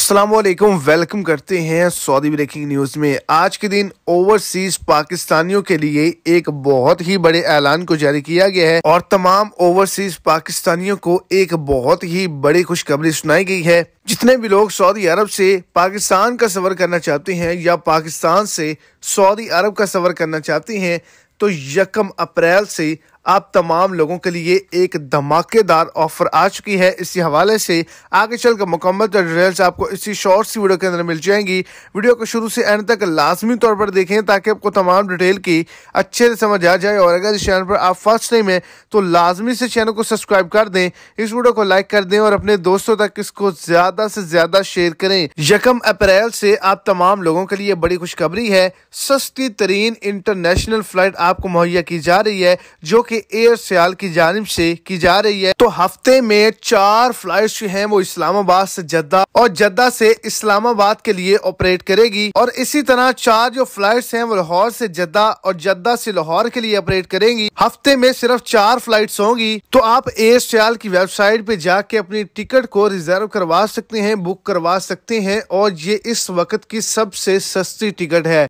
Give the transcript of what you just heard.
अस्सलाम वेलकम करते हैं सऊदी ब्रेकिंग न्यूज़ में आज के दिन ओवरसीज पाकिस्तानियों के लिए एक बहुत ही बड़े ऐलान को जारी किया गया है और तमाम ओवरसीज पाकिस्तानियों को एक बहुत ही बड़ी खुशखबरी सुनाई गई है जितने भी लोग सऊदी अरब से पाकिस्तान का सफर करना चाहते हैं या पाकिस्तान से सऊदी अरब का सफर करना चाहते हैं तो यकम अप्रैल से आप तमाम लोगों के लिए एक धमाकेदार ऑफर आ चुकी है इसी हवाले से आगे चलकर मुकम्मल डिटेल्स आपको इसी शॉर्ट सी वीडियो के अंदर मिल जाएंगी वीडियो को शुरू से एंड तक लाजमी तौर पर देखें ताकि आपको तमाम डिटेल की अच्छे से समझ आ जाए और अगर इस चैनल पर आप फर्स्ट टाइम है तो लाजमी से चैनल को सब्सक्राइब कर दें इस वीडियो को लाइक कर दें और अपने दोस्तों तक इसको ज्यादा से ज्यादा शेयर करें यकम अप्रैल से आप तमाम लोगों के लिए बड़ी खुशखबरी है सस्ती तरीन इंटरनेशनल फ्लाइट आपको मुहैया की जा रही है जो के एयर सियाल की जानब से की जा रही है तो हफ्ते में चार फ्लाइट जो है वो इस्लामाबाद से जद्दा और जद्दा से इस्लामाबाद के लिए ऑपरेट करेगी और इसी तरह चार जो फ्लाइट हैं वो लाहौर से जद्दा और जद्दा से लाहौर के लिए ऑपरेट करेंगी हफ्ते में सिर्फ चार फ्लाइट होंगी तो आप एयर सियाल की वेबसाइट पे जाके अपनी टिकट को रिजर्व करवा सकते हैं बुक करवा सकते हैं और ये इस वक्त की सबसे सस्ती टिकट है